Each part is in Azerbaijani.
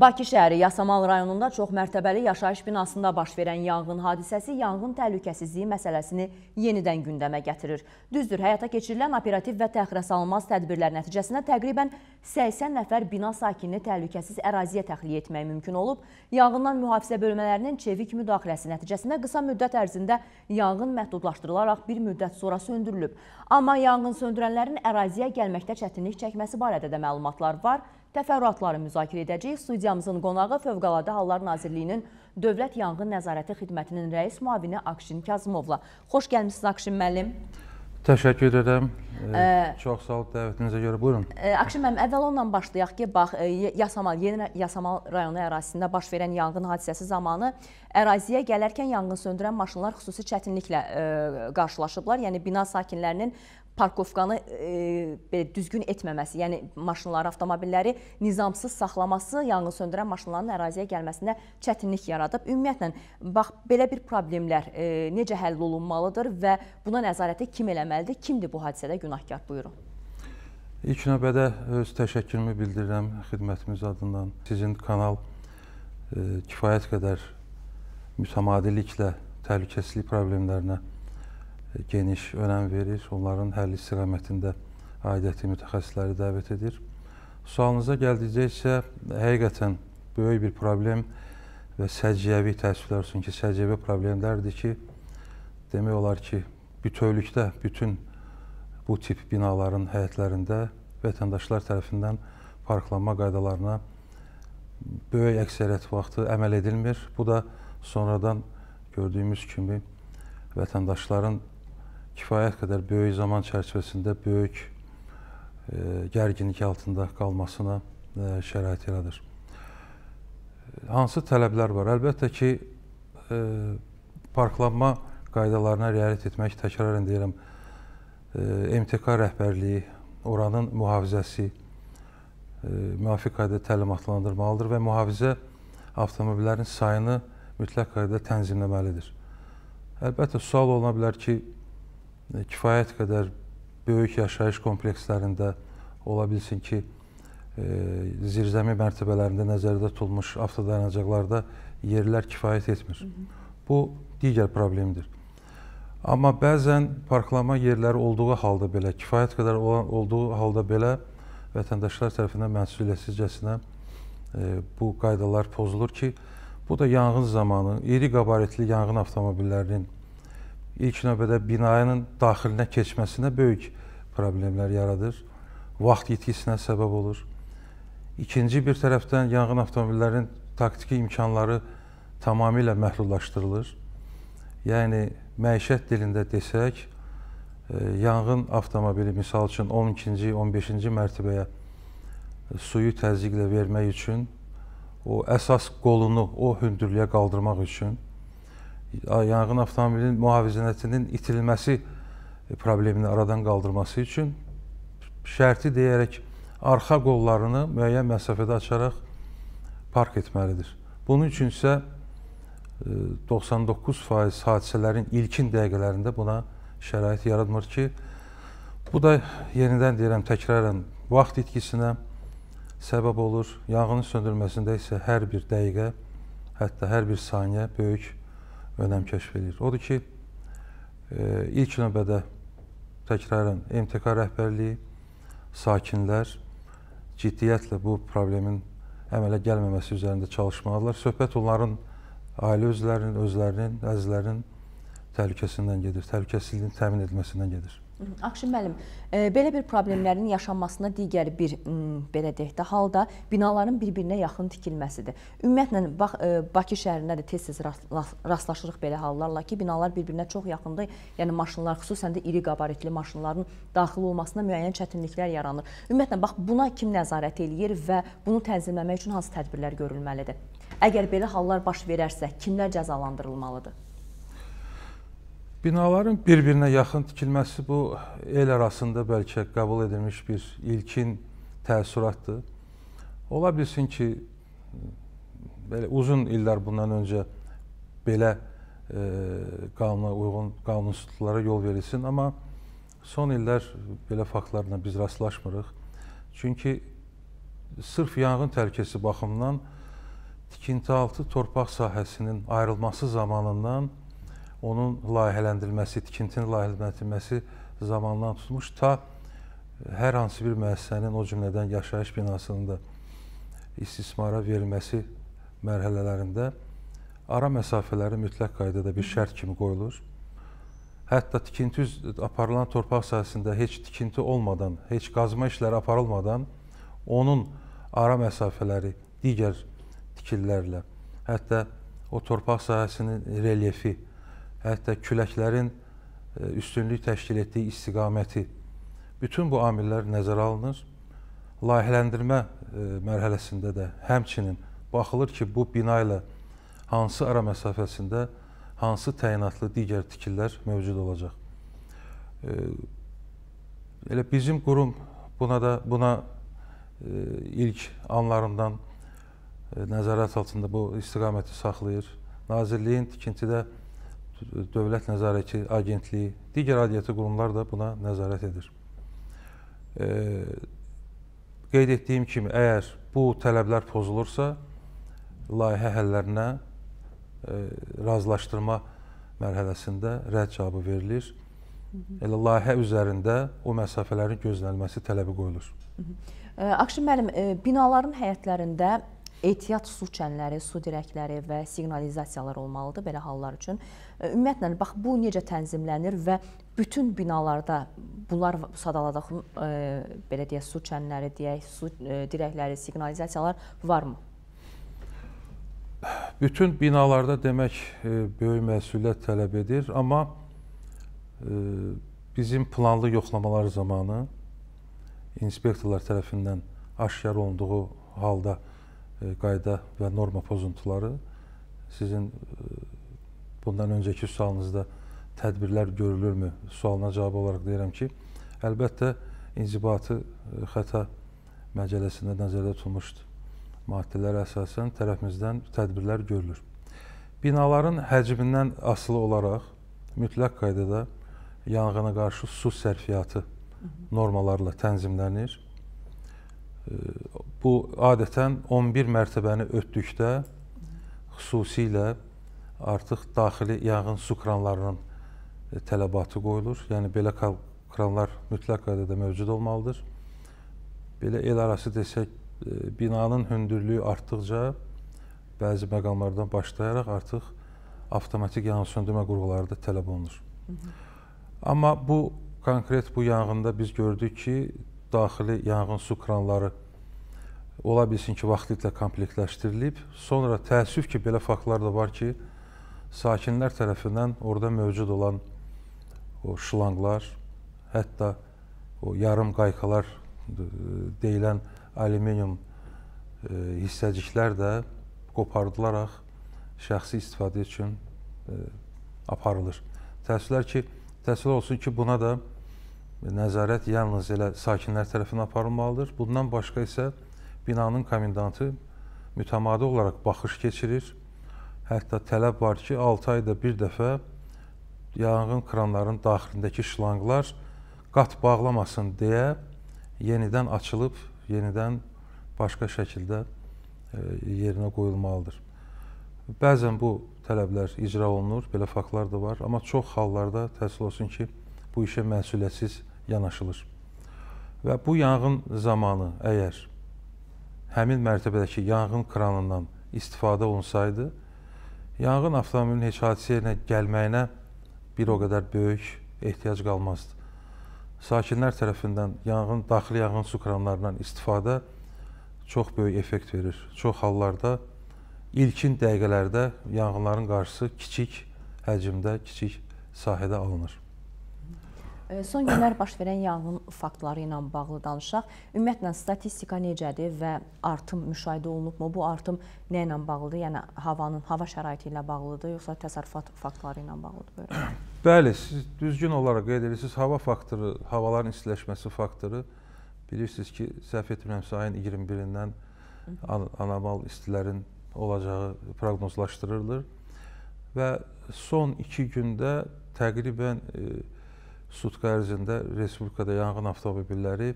Bakı şəhəri Yasamal rayonunda çoxmərtəbəli yaşayış binasında baş verən yanğın hadisəsi yanğın təhlükəsizliyi məsələsini yenidən gündəmə gətirir. Düzdür, həyata keçirilən operativ və təxirəsalınmaz tədbirlər nəticəsində təqribən 80 nəfər bina sakinini təhlükəsiz əraziyə təxliyə etmək mümkün olub. Yanğından mühafizə bölmələrinin çevik müdaxiləsi nəticəsində qısa müddət ərzində yanğın məhdudlaşdırılaraq bir müddət sonra söndürülüb. Amma yanğın söndürənlərin əraziyə gəlməkdə çətinlik çəkməsi barədə də məlumatlar var təfərrüatları müzakirə edəcəyik. Studiyamızın qonağı Fövqəladə Hallar Nazirliyinin Dövlət Yanğın Nəzarəti Xidmətinin rəis müavini Akşin Kazımovla. Xoş gəlmişsiniz Akşin müəllim. Təşəkkür edəm. E, Çox sağ olun dəvətinizə görə. Buyurun. E, Akşin müəllim, əvvəl onunla başlayaq ki, bax, e, Yasamal, Yeni Yasamal rayonu ərazisində baş verən yanğın hadisəsi zamanı əraziyə gələrkən yanğın söndürən maşınlar xüsusi çətinliklə e, qarşılaşıblar. Yəni bina sakinlərinin parkovkanı e, belə düzgün etməməsi, yəni maşınları, avtomobilləri nizamsız saxlaması yanğın söndürən maşınların əraziyə gəlməsində çətinlik yaradıb. Ümumiyyətlə bax belə bir problemlər e, necə həll olunmalıdır və buna nəzarəti kim eləməlidir? Kimdir bu hadisədə günahkar? Buyurun. İlk növbədə öz təşəkkürümü bildirirəm xidmətimiz adından. Sizin kanal e, kifayət qədər mütəmadiliklə təhlükəsizlik problemlərinə geniş önəm verir. Onların həll istiqamətində aidiyyəti mütəxəssisləri dəvət edir. Sualınıza gəldikcə isə həqiqətən böyük bir problem və səciyyəvi təəssüflər olsun ki, səciyyəvi problemlərdir ki, demək olar ki, bütövlükdə bütün bu tip binaların həyətlərində vətəndaşlar tərəfindən parklanma qaydalarına böyük əksəriyyət vaxtı əməl edilmir. Bu da sonradan gördüyümüz kimi vətəndaşların kifayət qədər böyük zaman çərçivəsində böyük e, gərginlik altında qalmasına e, şərait yaradır. Hansı tələblər var? Əlbəttə ki, e, parklanma qaydalarına riayət etmək, təkrarən deyirəm, e, MTK rəhbərliyi, oranın mühafizəsi e, müvafiq qaydada təlimatlandırmalıdır və mühafizə avtomobillərin sayını mütləq qaydada tənzimləməlidir. Əlbəttə, sual oluna bilər ki, kifayət qədər böyük yaşayış komplekslərində ola bilsin ki, e, zirzəmi mərtəbələrində nəzərdə tutulmuş avtodayanacaqlarda yerlər kifayət etmir. Bu, mhm. digər problemdir. Amma bəzən parklama yerləri olduğu halda belə, kifayət qədər olan, olduğu halda belə vətəndaşlar tərəfindən məsuliyyətsizcəsinə e, bu qaydalar pozulur ki, bu da yanğın zamanı iri qabaritli yanğın avtomobillərinin ilk növbədə binanın daxilinə keçməsinə böyük problemlər yaradır. Vaxt itkisinə səbəb olur. İkinci bir tərəfdən yanğın avtomobillərinin taktiki imkanları tamamilə məhdudlaşdırılır. Yəni, məişət dilində desək, e, yanğın avtomobili misal üçün 12-ci, 15-ci mərtəbəyə e, suyu təzyiqlə vermək üçün, o əsas qolunu o hündürlüyə qaldırmaq üçün yanğın avtomobilinin mühafizənətinin itilməsi e, problemini aradan qaldırması üçün şərti deyərək arxa qollarını müəyyən məsafədə açaraq park etməlidir. Bunun üçün isə 99% e, hadisələrin ilkin dəqiqələrində buna şərait yaratmır ki, bu da yenidən deyirəm təkrarən vaxt itkisinə səbəb olur. Yanğının söndürülməsində isə hər bir dəqiqə, hətta hər bir saniyə böyük önəm kəşf edir. Odur ki, e, ilk növbədə təkrarən MTK rəhbərliyi, sakinlər ciddiyyətlə bu problemin əmələ gəlməməsi üzərində çalışmalıdırlar. Söhbət onların ailə üzvlərinin, özlərinin, əzizlərinin təhlükəsindən gedir, təhlükəsizliyin təmin edilməsindən gedir. Akşin müəllim, e, belə bir problemlərin yaşanmasına digər bir belə deyək də halda binaların bir-birinə yaxın tikilməsidir. Ümumiyyətlə bax e, Bakı şəhərində də tez-tez rastlaşırıq belə hallarla ki, binalar bir-birinə çox yaxındır. Yəni maşınlar, xüsusən də iri qabaritli maşınların daxil olmasına müəyyən çətinliklər yaranır. Ümumiyyətlə bax buna kim nəzarət eləyir və bunu tənzimləmək üçün hansı tədbirlər görülməlidir? Əgər belə hallar baş verərsə, kimlər cəzalandırılmalıdır? Binaların bir-birinə yaxın tikilməsi bu el arasında bəlkə qəbul edilmiş bir ilkin təəssüratdır. Ola bilsin ki, belə uzun illər bundan öncə belə e, qanuna uyğun qanunsuzluqlara yol verilsin, amma son illər belə faktlarla biz rastlaşmırıq. Çünki sırf yanğın təhlükəsi baxımından tikintialtı torpaq sahəsinin ayrılması zamanından onun layihələndirilməsi, tikintinin layihələndirilməsi zamandan tutmuş ta e, hər hansı bir müəssisənin o cümlədən yaşayış binasının da istismara verilməsi mərhələlərində ara məsafələri mütləq qaydada bir şərt kimi qoyulur. Hətta tikinti aparılan torpaq sahəsində heç tikinti olmadan, heç qazma işləri aparılmadan onun ara məsafələri digər tikililərlə, hətta o torpaq sahəsinin relyefi hətta küləklərin e, üstünlük təşkil etdiyi istiqaməti. Bütün bu amillər nəzərə alınır. Layihələndirmə e, mərhələsində də həmçinin baxılır ki, bu bina ilə hansı ara məsafəsində hansı təyinatlı digər tikillər mövcud olacaq. E, elə bizim qurum buna da buna ilk anlarından nəzarət altında bu istiqaməti saxlayır. Nazirliyin tikintidə Dövlət Nəzarəti Agentliyi, digər adiyyəti qurumlar da buna nəzarət edir. E, qeyd etdiyim kimi, əgər bu tələblər pozulursa, layihə həllərinə e, razılaşdırma mərhələsində rədd cavabı verilir. Elə layihə üzərində o məsafələrin gözlənilməsi tələbi qoyulur. E, Akşin müəllim, e, binaların həyətlərində ehtiyat su çənləri, su dirəkləri və siqnalizasiyalar olmalıdır belə hallar üçün. E, ümumiyyətlə bax bu necə tənzimlənir və bütün binalarda bunlar sadaladaq e, belə deyək su çənləri, deyək su e, dirəkləri, siqnalizasiyalar varmı? Bütün binalarda demək e, böyük məsuliyyət tələb edir, amma e, bizim planlı yoxlamalar zamanı inspektorlar tərəfindən aşkar olunduğu halda E, qayda və norma pozuntuları sizin e, bundan öncəki sualınızda tədbirlər görülürmü sualına cavab olaraq deyirəm ki, əlbəttə inzibatı e, xəta məcəlləsində nəzərdə tutulmuşdur. Maddələr əsasən tərəfimizdən tədbirlər görülür. Binaların həcmindən asılı olaraq mütləq qaydada yanğına qarşı su sərfiyyatı normalarla tənzimlənir Bu adətən 11 mərtəbəni ötdükdə xüsusilə artıq daxili yanğın su kranlarının e, tələbatı qoyulur. Yəni belə kranlar mütləq qaydada mövcud olmalıdır. Belə el arası desək, e, binanın hündürlüyü artdıqca bəzi məqamlardan başlayaraq artıq avtomatik yanğın söndürmə qurğuları da tələb olunur. Hı -hı. Amma bu konkret bu yanğında biz gördük ki, daxili yanğın su kranları ola bilsin ki, vaxtlıqla komplektləşdirilib. Sonra təəssüf ki, belə faktlar da var ki, sakinlər tərəfindən orada mövcud olan o şlanqlar, hətta o yarım qayqalar deyilən alüminium e, hissəciklər də qopardılaraq şəxsi istifadə üçün e, aparılır. Təəssüflər ki, təəssüf olsun ki, buna da nəzarət yalnız elə sakinlər tərəfindən aparılmalıdır. Bundan başqa isə binanın komendantı mütəmadi olaraq baxış keçirir. Hətta tələb var ki, 6 ayda bir dəfə yanğın kranlarının daxilindəki şlanqlar qat bağlamasın deyə yenidən açılıb, yenidən başqa şəkildə e, yerinə qoyulmalıdır. Bəzən bu tələblər icra olunur, belə faktlar da var, amma çox hallarda təəssüf olsun ki, bu işə məsuliyyətsiz yanaşılır. Və bu yanğın zamanı əgər həmin mərtəbədəki yanğın kranından istifadə olunsaydı, yanğın avtomobilinin heç hadisə yerinə gəlməyinə bir o qədər böyük ehtiyac qalmazdı. Sakinlər tərəfindən yanğın, daxili yanğın su kranlarından istifadə çox böyük effekt verir. Çox hallarda ilkin dəqiqələrdə yanğınların qarşısı kiçik həcmdə, kiçik sahədə alınır. Son günlər baş verən yanğın faktları ilə bağlı danışaq. Ümumiyyətlə statistika necədir və artım müşahidə olunubmu? Bu artım nə ilə bağlıdır? Yəni havanın, hava şəraiti ilə bağlıdır, yoxsa təsərrüfat faktları ilə bağlıdır? Buyurun. Bəli, siz düzgün olaraq qeyd edirsiniz. Hava faktoru, havaların istiləşməsi faktoru bilirsiniz ki, səhv etmirəmsə ayın 21-dən anomal istilərin olacağı proqnozlaşdırılır və son 2 gündə təqribən e, sutka ərzində Respublikada yanğın avtomobilləri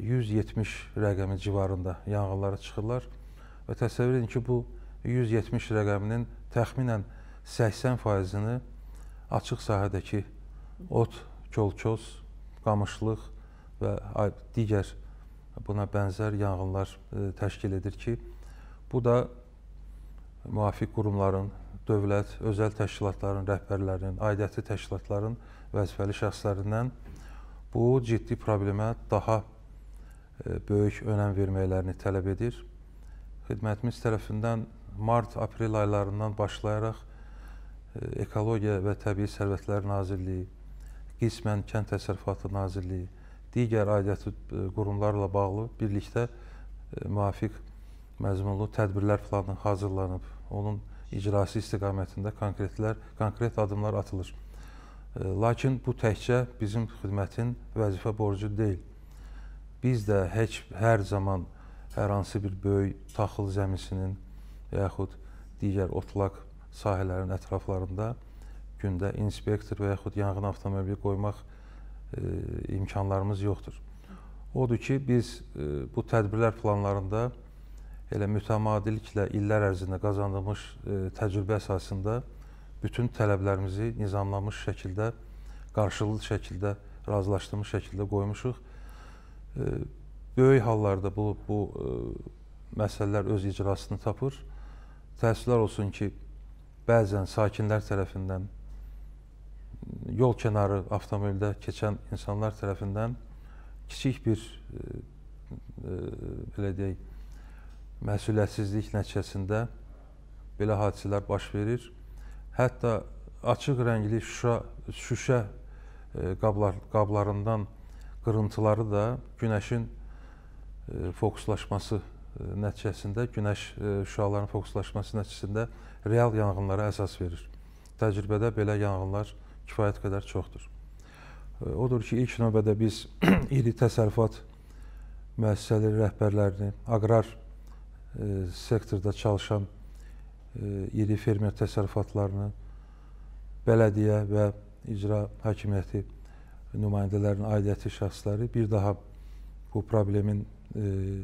170 rəqəmi civarında yanğınlara çıxırlar və təsəvvür edin ki, bu 170 rəqəminin təxminən 80 faizini açıq sahədəki ot, kolçoz, qamışlıq və digər buna bənzər yanğınlar ə, e, təşkil edir ki, bu da müvafiq qurumların dövlət, özəl təşkilatların rəhbərlərinin, aidiyyəti təşkilatların vəzifəli şəxslərindən bu ciddi problemə daha e, böyük önəm verməklərini tələb edir. Xidmətimiz tərəfindən mart-aprel aylarından başlayaraq e, Ekologiya və Təbii Sərvətlər Nazirliyi, qismən Kənd Təsərrüfatı Nazirliyi, digər aidiyyəti e, qurumlarla bağlı birlikdə müvafiq məzmunlu tədbirlər planı hazırlanıb. Onun icrası istiqamətində konkretlər, konkret addımlar atılır. E, lakin bu təkcə bizim xidmətin vəzifə borcu deyil. Biz də heç hər zaman hər hansı bir böyük taxıl zəmisinin və yaxud digər otlaq sahələrin ətraflarında gündə inspektor və yaxud yanğın avtomobili qoymaq e, imkanlarımız yoxdur. Odur ki, biz e, bu tədbirlər planlarında elə mütəmadiliklə illər ərzində qazanılmış e, təcrübə əsasında bütün tələblərimizi nizamlanmış şəkildə, qarşılıqlı şəkildə, razılaşdırmış şəkildə qoymuşuq. E, böyük hallarda bu, bu e, məsələlər öz icrasını tapır. Təəssüflər olsun ki, bəzən sakinlər tərəfindən, yol kənarı avtomobildə keçən insanlar tərəfindən kiçik bir, belə deyək, məsuliyyətsizlik nəticəsində belə hadisələr baş verir. Hətta açıq rəngli şüşə, şüşə e, qablar, qablarından qırıntıları da günəşin e, fokuslaşması e, nəticəsində, günəş şüalarının fokuslaşması nəticəsində real yanğınlara əsas verir. Təcrübədə belə yanğınlar kifayət qədər çoxdur. Odur ki, ilk növbədə biz iri təsərrüfat müəssisələri rəhbərlərini, aqrar E, sektorda çalışan iri e, fermer təsərrüfatlarını bələdiyyə və icra hakimiyyəti nümayəndələrinin aidiyyəti şəxsləri bir daha bu problemin e,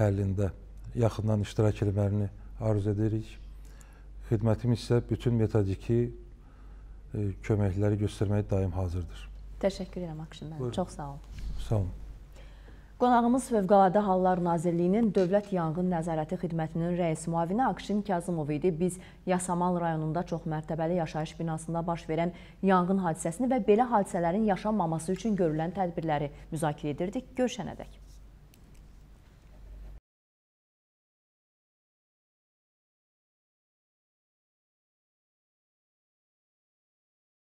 həllində yaxından iştirak etmələrini arzu edirik. Xidmətimiz isə bütün metodiki köməkləri göstərməyə daim hazırdır. Təşəkkür edirəm Akşin bəy. Çox sağ olun. Sağ olun. Qonağımız Fövqəladə Hallar Nazirliyinin Dövlət Yanğın Nəzarəti Xidmətinin rəis müavini Akşin Kazımov idi. Biz Yasamal rayonunda çox mərtəbəli yaşayış binasında baş verən yanğın hadisəsini və belə hadisələrin yaşanmaması üçün görülən tədbirləri müzakirə edirdik. Görüşənədək.